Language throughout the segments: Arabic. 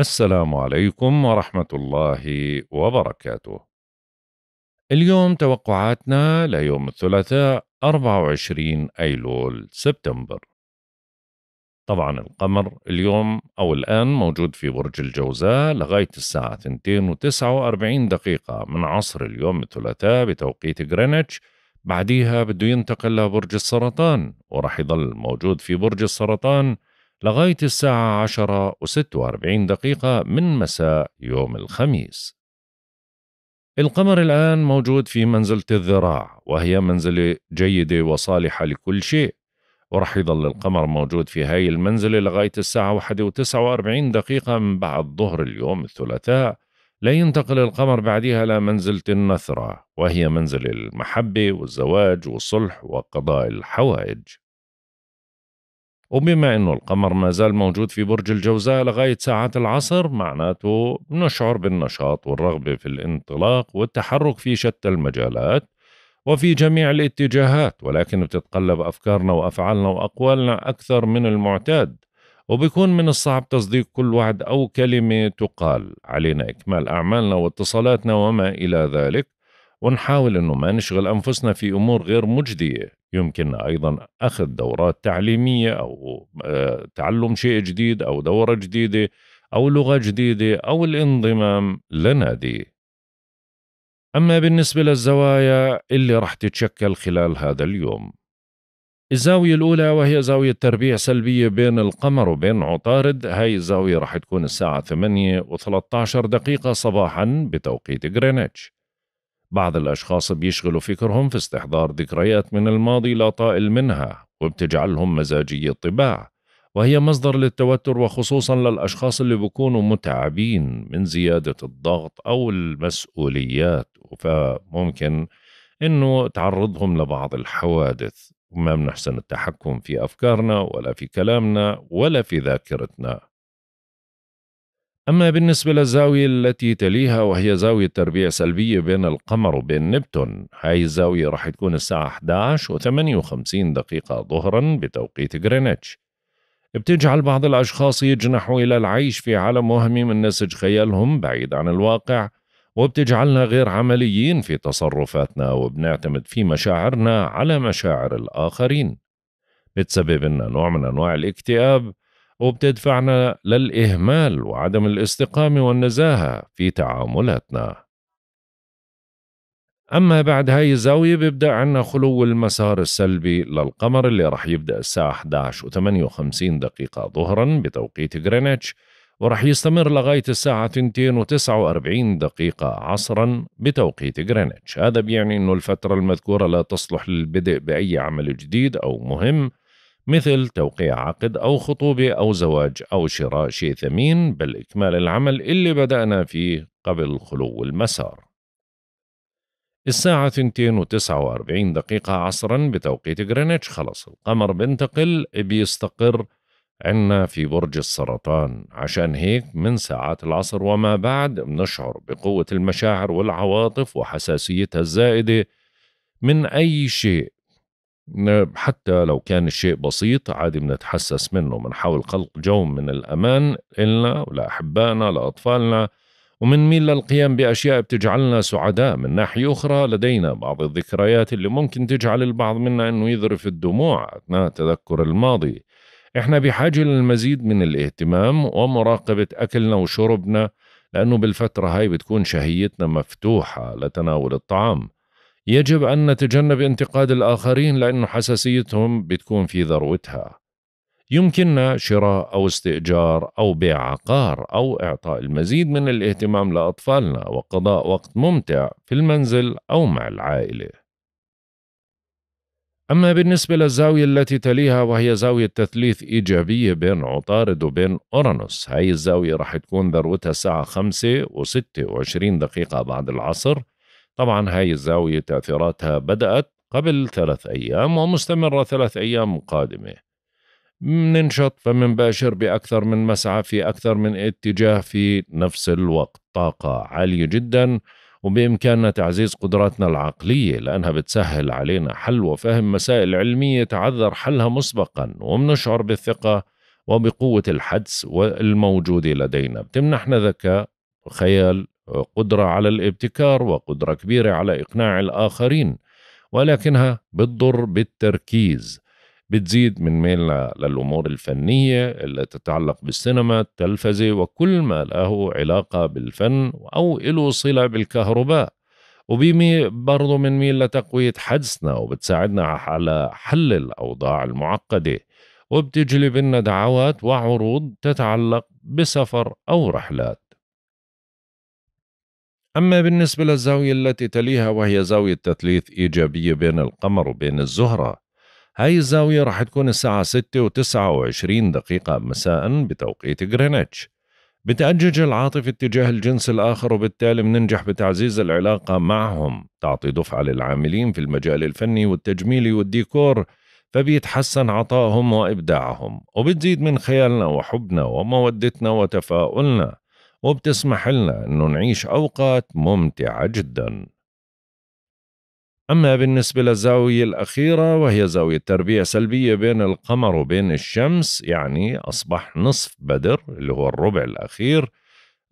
السلام عليكم ورحمة الله وبركاته. اليوم توقعاتنا ليوم الثلاثاء 24 أيلول سبتمبر. طبعا القمر اليوم أو الآن موجود في برج الجوزاء لغاية الساعة 249 و دقيقة من عصر اليوم الثلاثاء بتوقيت غرينتش بعديها بده ينتقل لبرج السرطان ورح يضل موجود في برج السرطان لغاية الساعة 10 و46 دقيقة من مساء يوم الخميس القمر الآن موجود في منزلة الذراع وهي منزلة جيدة وصالحة لكل شيء ورح يظل القمر موجود في هاي المنزلة لغاية الساعة واحدة وتسعة واربعين دقيقة من بعد ظهر اليوم الثلاثاء لينتقل القمر بعدها إلى منزلة النثرة وهي منزل المحبة والزواج والصلح وقضاء الحوائج وبما أنه القمر ما زال موجود في برج الجوزاء لغاية ساعات العصر معناته نشعر بالنشاط والرغبة في الانطلاق والتحرك في شتى المجالات وفي جميع الاتجاهات ولكن بتتقلب أفكارنا وأفعالنا وأقوالنا أكثر من المعتاد وبيكون من الصعب تصديق كل وعد أو كلمة تقال علينا إكمال أعمالنا واتصالاتنا وما إلى ذلك ونحاول أنه ما نشغل أنفسنا في أمور غير مجدية يمكن أيضا أخذ دورات تعليمية أو آه، تعلم شيء جديد أو دورة جديدة أو لغة جديدة أو الانضمام لنادي أما بالنسبة للزوايا اللي رح تتشكل خلال هذا اليوم الزاوية الأولى وهي زاوية تربيع سلبية بين القمر وبين عطارد هاي الزاوية رح تكون الساعة 8 و13 دقيقة صباحا بتوقيت غرينتش بعض الأشخاص بيشغلوا فكرهم في استحضار ذكريات من الماضي لا طائل منها وبتجعلهم مزاجي الطباع وهي مصدر للتوتر وخصوصا للأشخاص اللي بيكونوا متعبين من زيادة الضغط أو المسؤوليات فممكن إنه تعرضهم لبعض الحوادث وما بنحسن التحكم في أفكارنا ولا في كلامنا ولا في ذاكرتنا أما بالنسبة للزاوية التي تليها وهي زاوية تربيع سلبية بين القمر وبين نبتون هاي الزاوية رح تكون الساعة 11 و 58 دقيقة ظهرا بتوقيت غرينتش بتجعل بعض الأشخاص يجنحوا إلى العيش في عالم وهمي من نسج خيالهم بعيد عن الواقع وبتجعلنا غير عمليين في تصرفاتنا وبنعتمد في مشاعرنا على مشاعر الآخرين بتسبب لنا نوع من أنواع الاكتئاب وبتدفعنا للإهمال وعدم الاستقامة والنزاهة في تعاملاتنا أما بعد هاي الزاوية بيبدأ عنا خلو المسار السلبي للقمر اللي رح يبدأ الساعة 11 و58 دقيقة ظهرا بتوقيت غرينتش ورح يستمر لغاية الساعة 2 و49 دقيقة عصرا بتوقيت غرينتش هذا بيعني أنه الفترة المذكورة لا تصلح للبدء بأي عمل جديد أو مهم مثل توقيع عقد أو خطوبة أو زواج أو شراء شيء ثمين بل إكمال العمل اللي بدأنا فيه قبل خلو المسار الساعة 2.49 و دقيقة عصرا بتوقيت غرينتش خلص القمر بنتقل بيستقر عنا في برج السرطان عشان هيك من ساعات العصر وما بعد بنشعر بقوة المشاعر والعواطف وحساسيتها الزائدة من أي شيء حتى لو كان الشيء بسيط عادي بنتحسس منه بنحاول خلق جو من الأمان إلنا ولأحبائنا لأطفالنا ومنميل للقيام بأشياء بتجعلنا سعداء من ناحية أخرى لدينا بعض الذكريات اللي ممكن تجعل البعض منا أنه يذرف الدموع أثناء تذكر الماضي إحنا بحاجة للمزيد من الاهتمام ومراقبة أكلنا وشربنا لأنه بالفترة هاي بتكون شهيتنا مفتوحة لتناول الطعام يجب أن نتجنب انتقاد الآخرين لأن حساسيتهم بتكون في ذروتها يمكننا شراء أو استئجار أو بيع عقار أو إعطاء المزيد من الاهتمام لأطفالنا وقضاء وقت ممتع في المنزل أو مع العائلة. أما بالنسبة للزاوية التي تليها وهي زاوية تثليث إيجابية بين عطارد وبين أورانوس هاي الزاوية رح تكون ذروتها الساعة 5 و 26 دقيقة بعد العصر طبعا هاي الزاوية تأثيراتها بدأت قبل ثلاث أيام ومستمرة ثلاث أيام قادمة مننشط فمنباشر بأكثر من مسعى في أكثر من اتجاه في نفس الوقت طاقة عالية جدا وبإمكاننا تعزيز قدراتنا العقلية لأنها بتسهل علينا حل وفهم مسائل علمية تعذر حلها مسبقا ومنشعر بالثقة وبقوة الحدس والموجودة لدينا بتمنحنا ذكاء وخيال قدرة على الابتكار وقدرة كبيرة على إقناع الآخرين ولكنها بتضر بالتركيز بتزيد من ميلنا للأمور الفنية اللي تتعلق بالسينما التلفزة وكل ما له علاقة بالفن أو له صلة بالكهرباء وبيمي برضه بنميل لتقوية حدسنا وبتساعدنا على حل الأوضاع المعقدة وبتجلب لنا دعوات وعروض تتعلق بسفر أو رحلات أما بالنسبة للزاوية التي تليها وهي زاوية تثليث إيجابية بين القمر وبين الزهرة هاي الزاوية راح تكون الساعة 6 و 29 دقيقة مساء بتوقيت غرينتش بتأجج العاطفة اتجاه الجنس الآخر وبالتالي بننجح بتعزيز العلاقة معهم تعطي دفعة للعاملين في المجال الفني والتجميلي والديكور فبيتحسن عطائهم وإبداعهم وبتزيد من خيالنا وحبنا ومودتنا وتفاؤلنا وبتسمح لنا أنه نعيش أوقات ممتعة جدا أما بالنسبة للزاوية الأخيرة وهي زاوية تربيع سلبية بين القمر وبين الشمس يعني أصبح نصف بدر اللي هو الربع الأخير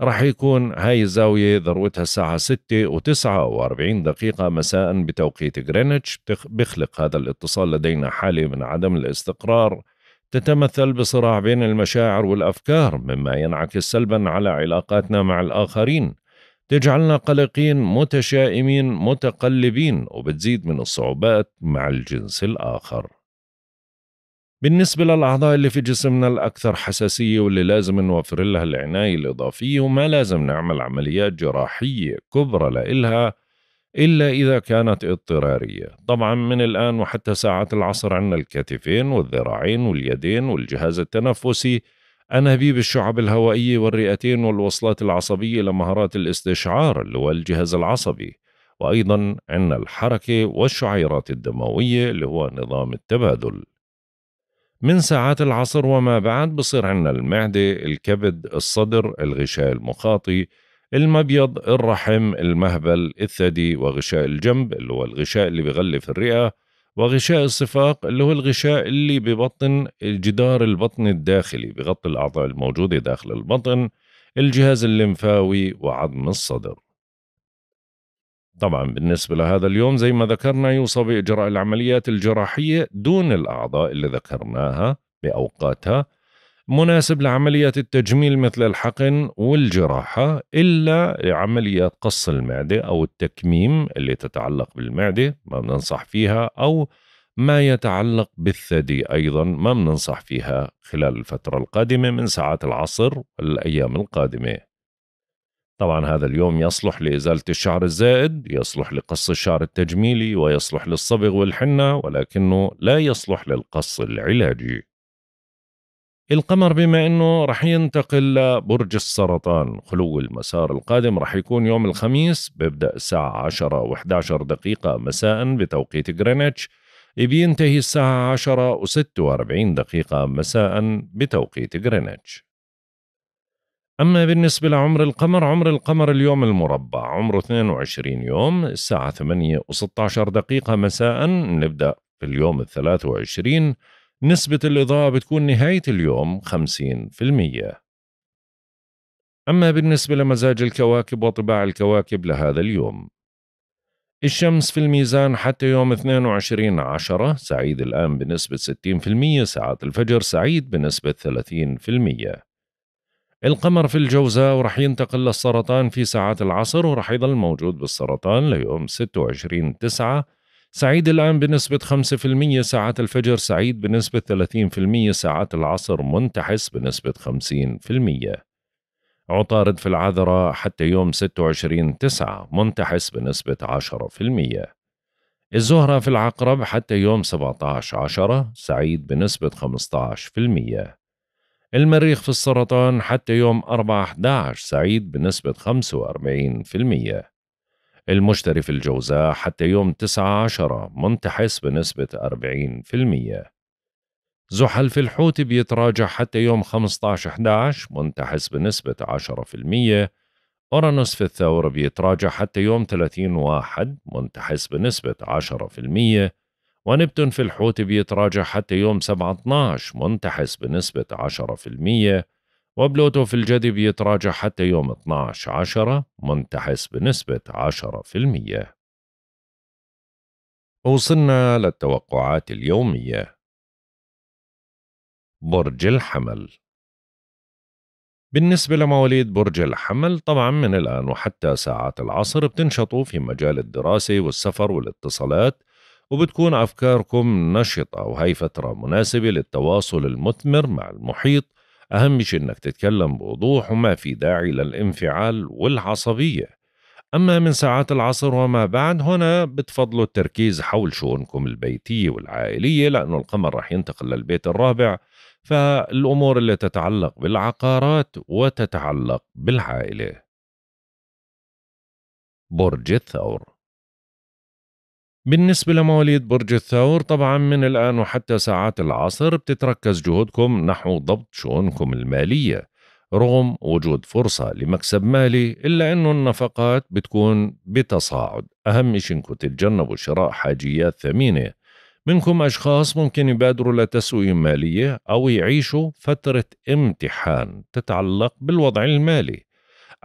رح يكون هاي الزاوية ذروتها الساعة 6 و 49 دقيقة مساء بتوقيت غرينتش بيخلق هذا الاتصال لدينا حالة من عدم الاستقرار تتمثل بصراع بين المشاعر والافكار مما ينعكس سلبا على علاقاتنا مع الاخرين تجعلنا قلقين متشائمين متقلبين وبتزيد من الصعوبات مع الجنس الاخر بالنسبة للأعضاء اللي في جسمنا الأكثر حساسية واللي لازم نوفر لها العناية الإضافية وما لازم نعمل عمليات جراحية كبرى لإلها إلا إذا كانت اضطرارية طبعا من الآن وحتى ساعة العصر عندنا الكتفين والذراعين واليدين والجهاز التنفسي أنابيب الشعب الهوائية والرئتين والوصلات العصبية لمهارات الاستشعار اللي هو الجهاز العصبي وأيضا عندنا الحركة والشعيرات الدموية اللي هو نظام التبادل من ساعات العصر وما بعد بصير عندنا المعدة الكبد الصدر الغشاء المخاطي المبيض الرحم المهبل الثدي وغشاء الجنب اللي هو الغشاء اللي بيغلف الرئة وغشاء الصفاق اللي هو الغشاء اللي ببطن جدار البطن الداخلي بغطي الأعضاء الموجودة داخل البطن الجهاز الليمفاوي وعظم الصدر طبعا بالنسبة لهذا اليوم زي ما ذكرنا يوصى بإجراء العمليات الجراحية دون الأعضاء اللي ذكرناها بأوقاتها مناسب لعمليات التجميل مثل الحقن والجراحة إلا عمليات قص المعدة أو التكميم اللي تتعلق بالمعدة ما بننصح فيها أو ما يتعلق بالثدي أيضا ما بننصح فيها خلال الفترة القادمة من ساعات العصر الأيام القادمة طبعا هذا اليوم يصلح لإزالة الشعر الزائد يصلح لقص الشعر التجميلي ويصلح للصبغ والحنة ولكنه لا يصلح للقص العلاجي القمر بما انه رح ينتقل لبرج السرطان خلو المسار القادم رح يكون يوم الخميس بيبدا الساعه 10 و11 دقيقه مساء بتوقيت غرينتش بينتهي الساعه 10 و46 دقيقه مساء بتوقيت غرينتش أما بالنسبة لعمر القمر عمر القمر اليوم المربع عمره 22 يوم الساعة 8 و16 دقيقة مساء نبدأ في اليوم الثلاث وعشرين نسبة الإضاءة بتكون نهاية اليوم 50% أما بالنسبة لمزاج الكواكب وطباع الكواكب لهذا اليوم الشمس في الميزان حتى يوم 22 عشرة سعيد الآن بنسبة 60% ساعات الفجر سعيد بنسبة 30% القمر في الجوزاء ورح ينتقل للسرطان في ساعات العصر ورح يظل موجود بالسرطان ليوم 26 تسعة سعيد الآن بنسبة 5% ساعات الفجر سعيد بنسبة 30% ساعات العصر منتحس بنسبة 50% عطارد في العذراء حتى يوم 26 تسعة منتحس بنسبة 10% الزهرة في العقرب حتى يوم 17 عشرة سعيد بنسبة 15% المريخ في السرطان حتى يوم 4 11 سعيد بنسبة 45% المشتري في الجوزاء حتى يوم تسعة عشرة منتحس بنسبة 40% زحل في الحوت بيتراجع حتى يوم 15 11 منتحس بنسبة 10% أورانوس في الثور بيتراجع حتى يوم 30 واحد منتحس بنسبة 10% ونبتون في الحوت بيتراجع حتى يوم سبعة 12 منتحس بنسبة 10% وبلوتو في الجدي بيتراجع حتى يوم 12 عشرة منتحس بنسبة 10% وصلنا للتوقعات اليومية برج الحمل بالنسبة لمواليد برج الحمل طبعا من الآن وحتى ساعات العصر بتنشطوا في مجال الدراسة والسفر والاتصالات وبتكون أفكاركم نشطة وهي فترة مناسبة للتواصل المثمر مع المحيط أهم شيء إنك تتكلم بوضوح وما في داعي للانفعال والعصبية أما من ساعات العصر وما بعد هنا بتفضلوا التركيز حول شؤونكم البيتية والعائلية لأنه القمر رح ينتقل للبيت الرابع فالأمور اللي تتعلق بالعقارات وتتعلق بالعائلة برج الثور بالنسبة لمواليد برج الثور طبعا من الآن وحتى ساعات العصر بتتركز جهودكم نحو ضبط شؤونكم المالية رغم وجود فرصة لمكسب مالي إلا أنه النفقات بتكون بتصاعد أهم شيء أنكم تتجنبوا شراء حاجيات ثمينة منكم أشخاص ممكن يبادروا لتسوية مالية أو يعيشوا فترة امتحان تتعلق بالوضع المالي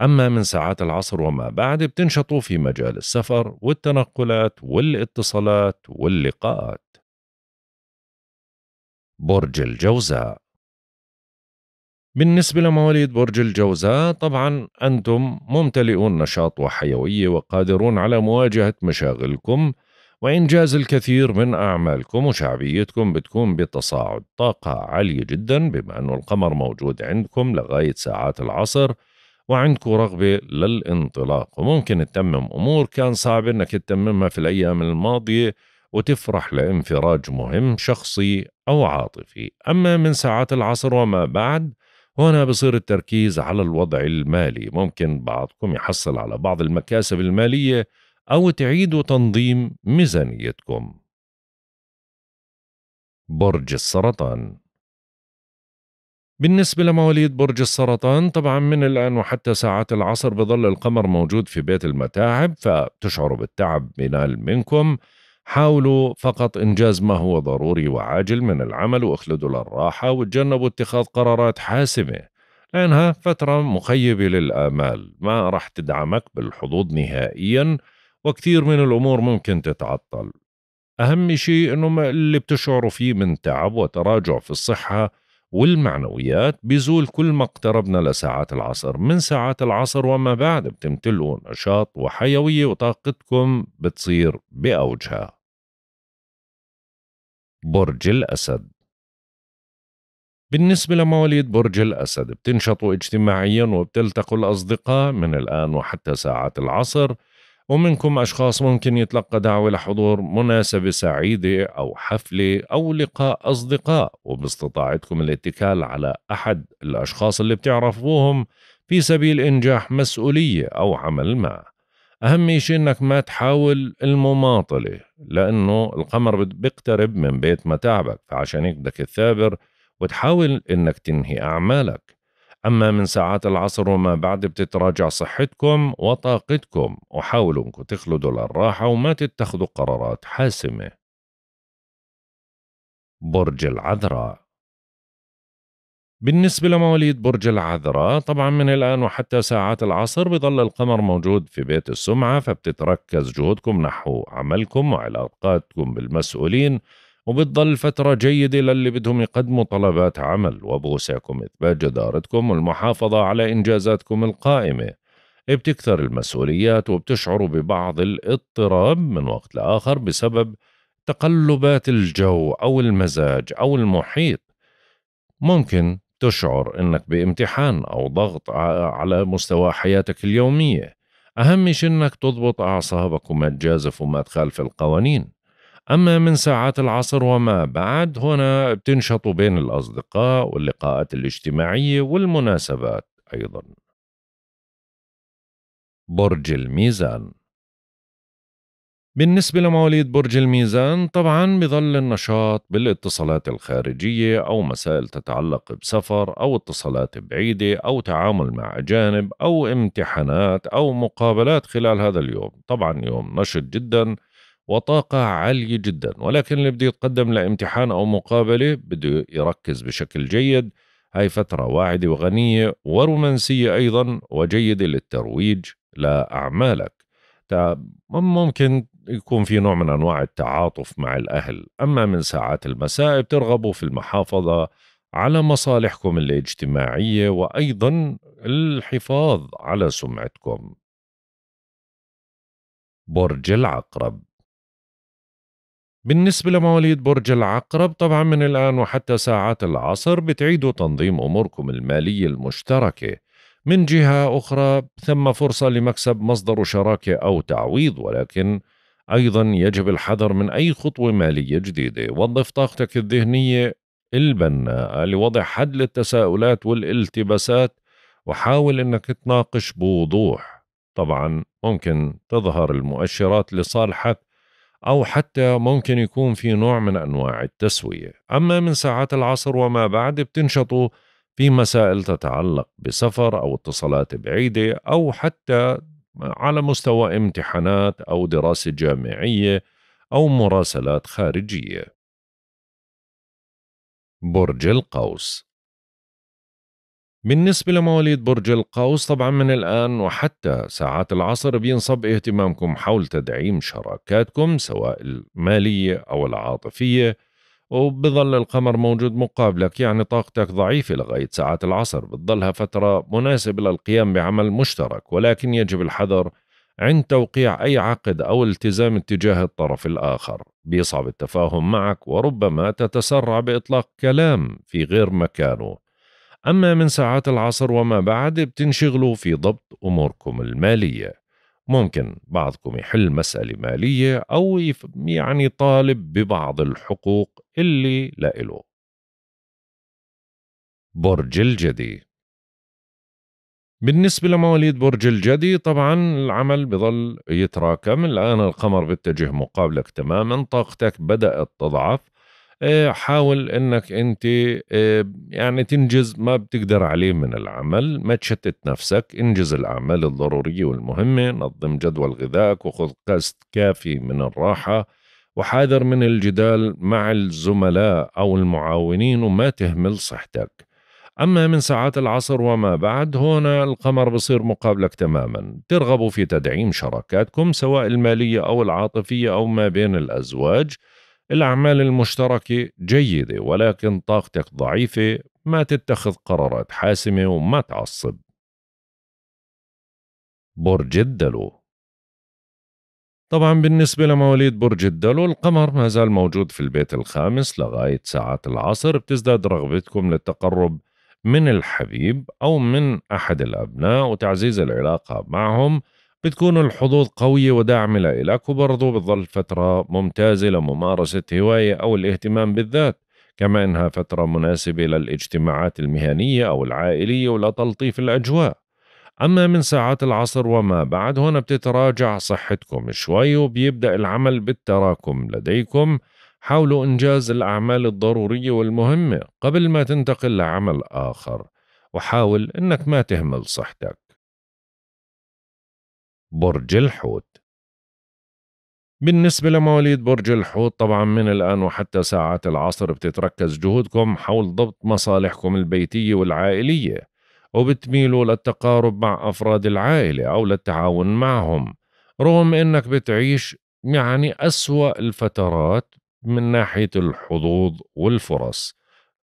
أما من ساعات العصر وما بعد بتنشطوا في مجال السفر والتنقلات والاتصالات واللقاءات برج الجوزاء بالنسبة لمواليد برج الجوزاء طبعا أنتم ممتلئون نشاط وحيوية وقادرون على مواجهة مشاغلكم وإنجاز الكثير من أعمالكم وشعبيتكم بتكون بتصاعد طاقة عالية جدا بما أنه القمر موجود عندكم لغاية ساعات العصر وعندكم رغبة للانطلاق وممكن تتمم أمور كان صعب أنك تتممها في الأيام الماضية وتفرح لانفراج مهم شخصي أو عاطفي أما من ساعات العصر وما بعد هنا بصير التركيز على الوضع المالي ممكن بعضكم يحصل على بعض المكاسب المالية أو تعيدوا تنظيم ميزانيتكم برج السرطان بالنسبة لمواليد برج السرطان طبعا من الآن وحتى ساعات العصر بظل القمر موجود في بيت المتاعب فتشعروا بالتعب ينال منكم حاولوا فقط إنجاز ما هو ضروري وعاجل من العمل واخلدوا للراحة وتجنبوا اتخاذ قرارات حاسمة لأنها فترة مخيبة للآمال ما راح تدعمك بالحظوظ نهائيا وكثير من الأمور ممكن تتعطل أهم شيء أنه اللي بتشعروا فيه من تعب وتراجع في الصحة والمعنويات بيزول كل ما اقتربنا لساعات العصر من ساعات العصر وما بعد بتمتلئوا نشاط وحيوية وطاقتكم بتصير بأوجها برج الأسد بالنسبة لمواليد برج الأسد بتنشطوا اجتماعيا وبتلتقوا الأصدقاء من الآن وحتى ساعات العصر ومنكم أشخاص ممكن يتلقى دعوة لحضور مناسبة سعيدة أو حفلة أو لقاء أصدقاء وباستطاعتكم الاتكال على أحد الأشخاص اللي بتعرفوهم في سبيل إنجاح مسؤولية أو عمل ما أهم شيء إنك ما تحاول المماطلة لأنه القمر بيقترب من بيت متاعبك فعشان هيك بدك تثابر وتحاول إنك تنهي أعمالك أما من ساعات العصر وما بعد بتتراجع صحتكم وطاقتكم وحاولوا أنكم تخلدوا للراحة وما تتخذوا قرارات حاسمة برج العذراء بالنسبة لمواليد برج العذراء طبعا من الآن وحتى ساعات العصر بظل القمر موجود في بيت السمعة فبتتركز جهودكم نحو عملكم وعلاقاتكم بالمسؤولين وبتضل فترة جيدة للي بدهم يقدموا طلبات عمل وبوسعكم إثبات جدارتكم والمحافظة على إنجازاتكم القائمة بتكثر المسؤوليات وبتشعروا ببعض الاضطراب من وقت لآخر بسبب تقلبات الجو أو المزاج أو المحيط ممكن تشعر إنك بامتحان أو ضغط على مستوى حياتك اليومية أهم شيء إنك تضبط أعصابك وما تجازف وما تخالف القوانين أما من ساعات العصر وما بعد هنا بتنشط بين الأصدقاء واللقاءات الاجتماعية والمناسبات أيضا برج الميزان بالنسبة لمواليد برج الميزان طبعا بظل النشاط بالاتصالات الخارجية أو مسائل تتعلق بسفر أو اتصالات بعيدة أو تعامل مع أجانب أو امتحانات أو مقابلات خلال هذا اليوم طبعا يوم نشط جدا وطاقة عالية جدا ولكن اللي بده يتقدم لامتحان أو مقابلة بده يركز بشكل جيد هاي فترة واعدة وغنية ورومانسية أيضا وجيدة للترويج لأعمالك ممكن يكون في نوع من أنواع التعاطف مع الأهل أما من ساعات المساء بترغبوا في المحافظة على مصالحكم الاجتماعية وأيضا الحفاظ على سمعتكم برج العقرب بالنسبة لمواليد برج العقرب طبعا من الآن وحتى ساعات العصر بتعيدوا تنظيم أموركم المالية المشتركة من جهة أخرى ثم فرصة لمكسب مصدر شراكة أو تعويض ولكن أيضا يجب الحذر من أي خطوة مالية جديدة وظف طاقتك الذهنية البناءة آه، لوضع حد للتساؤلات والالتباسات وحاول أنك تناقش بوضوح طبعا ممكن تظهر المؤشرات لصالحك أو حتى ممكن يكون في نوع من أنواع التسوية أما من ساعات العصر وما بعد بتنشطوا في مسائل تتعلق بسفر أو اتصالات بعيدة أو حتى على مستوى امتحانات أو دراسة جامعية أو مراسلات خارجية برج القوس بالنسبة لمواليد برج القوس طبعا من الآن وحتى ساعات العصر بينصب اهتمامكم حول تدعيم شراكاتكم سواء المالية أو العاطفية وبظل القمر موجود مقابلك يعني طاقتك ضعيفة لغاية ساعات العصر بتظلها فترة مناسبة للقيام بعمل مشترك ولكن يجب الحذر عند توقيع أي عقد أو التزام اتجاه الطرف الآخر بيصعب التفاهم معك وربما تتسرع بإطلاق كلام في غير مكانه أما من ساعات العصر وما بعد بتنشغلوا في ضبط أموركم المالية ممكن بعضكم يحل مسألة مالية أو يعني طالب ببعض الحقوق اللي لإله برج الجدي بالنسبة لمواليد برج الجدي طبعا العمل بظل يتراكم الآن القمر بيتجه مقابلك تماما طاقتك بدأت تضعف إيه، حاول انك انت إيه، يعني تنجز ما بتقدر عليه من العمل ما تشتت نفسك انجز الاعمال الضروريه والمهمه نظم جدول غذائك وخذ قسط كافي من الراحه وحاذر من الجدال مع الزملاء او المعاونين وما تهمل صحتك أما من ساعات العصر وما بعد هنا القمر بصير مقابلك تماما ترغب في تدعيم شراكاتكم سواء المالية أو العاطفية أو ما بين الأزواج الأعمال المشتركة جيدة ولكن طاقتك ضعيفة ما تتخذ قرارات حاسمة وما تعصب برج الدلو طبعا بالنسبة لمواليد برج الدلو القمر ما زال موجود في البيت الخامس لغاية ساعات العصر بتزداد رغبتكم للتقرب من الحبيب أو من أحد الأبناء وتعزيز العلاقة معهم بتكون الحظوظ قوية وداعمة لإلك وبرضه بتظل فترة ممتازة لممارسة هواية أو الاهتمام بالذات كما إنها فترة مناسبة للاجتماعات المهنية أو العائلية ولتلطيف الأجواء أما من ساعات العصر وما بعد هنا بتتراجع صحتكم شوي وبيبدأ العمل بالتراكم لديكم حاولوا إنجاز الأعمال الضرورية والمهمة قبل ما تنتقل لعمل آخر وحاول إنك ما تهمل صحتك برج الحوت بالنسبة لمواليد برج الحوت طبعا من الآن وحتى ساعات العصر بتتركز جهودكم حول ضبط مصالحكم البيتية والعائلية وبتميلوا للتقارب مع أفراد العائلة أو للتعاون معهم رغم أنك بتعيش يعني أسوأ الفترات من ناحية الحظوظ والفرص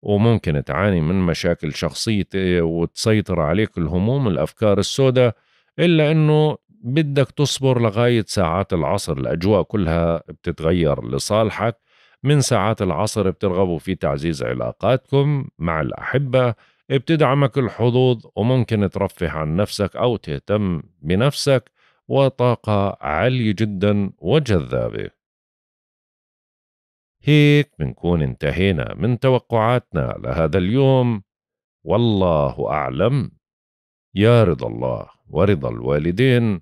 وممكن تعاني من مشاكل شخصية وتسيطر عليك الهموم والأفكار السوداء إلا أنه بدك تصبر لغاية ساعات العصر الأجواء كلها بتتغير لصالحك من ساعات العصر بترغبوا في تعزيز علاقاتكم مع الأحبة بتدعمك الحظوظ وممكن ترفه عن نفسك أو تهتم بنفسك وطاقة عالية جدا وجذابة هيك بنكون انتهينا من توقعاتنا لهذا اليوم والله أعلم يا رضا الله ورضا الوالدين